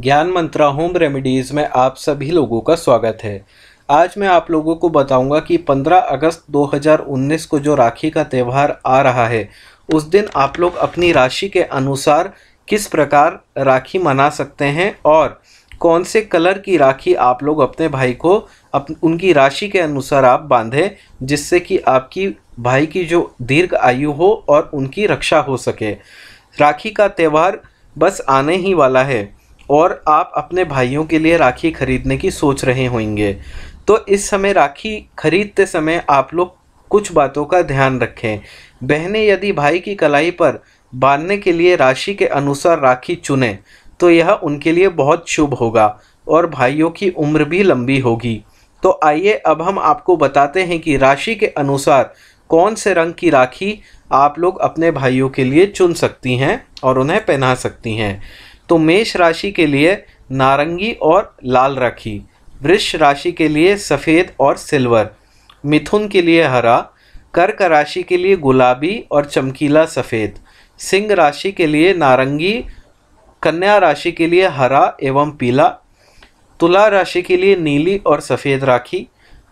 ज्ञान Mantra home remedies में आप सभी लोगों का स्वागत है आज मैं आप लोगों को बताऊंगा कि 15 अगस्त 2019 को जो राखी का त्यौहार आ रहा है उस दिन आप लोग अपनी राशि के अनुसार किस प्रकार राखी मना सकते हैं और कौन से कलर की राखी आप लोग अपने भाई को अप, उनकी राशि के अनुसार आप बांधें जिससे कि आपकी भाई की जो दीर्घ आयु हो और उनकी रक्षा हो सके राखी का त्यौहार बस आने ही वाला है और आप अपने भाइयों के लिए राखी खरीदने की सोच रहे होंगे तो इस समय राखी खरीदते समय आप लोग कुछ बातों का ध्यान रखें बहनें यदि भाई की कलाई पर बांधने के लिए राशि के अनुसार राखी चुनें तो यह उनके लिए बहुत शुभ होगा और भाइयों की उम्र भी लंबी होगी तो आइए अब हम आपको बताते हैं कि राशि के अनुसार कौन से रंग की राखी आप लोग अपने भाइयों के लिए चुन सकती हैं और उन्हें पहना सकती हैं तो मेष राशि के लिए नारंगी और लाल राखी वृष राशि के लिए सफ़ेद और सिल्वर मिथुन के लिए हरा कर्क राशि के लिए गुलाबी और चमकीला सफ़ेद सिंह राशि के लिए नारंगी कन्या राशि के लिए हरा एवं पीला तुला राशि के लिए नीली और सफ़ेद राखी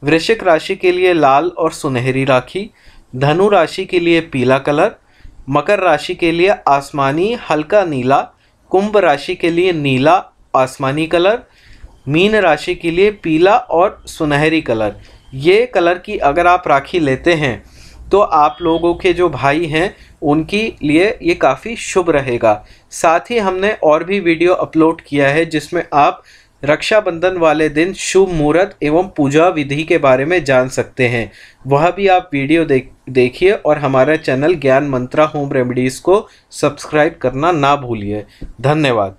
वृश्चिक राशि के लिए लाल और सुनहरी राखी धनु राशि के लिए पीला कलर मकर राशि के लिए आसमानी हल्का नीला कुंभ राशि के लिए नीला आसमानी कलर मीन राशि के लिए पीला और सुनहरी कलर ये कलर की अगर आप राखी लेते हैं तो आप लोगों के जो भाई हैं उनके लिए ये काफ़ी शुभ रहेगा साथ ही हमने और भी वीडियो अपलोड किया है जिसमें आप रक्षाबंधन वाले दिन शुभ मुहूर्त एवं पूजा विधि के बारे में जान सकते हैं वह भी आप वीडियो देख देखिए और हमारा channel Gyan Mantra home remedies को सब्सक्राइब करना ना भूलिए धन्यवाद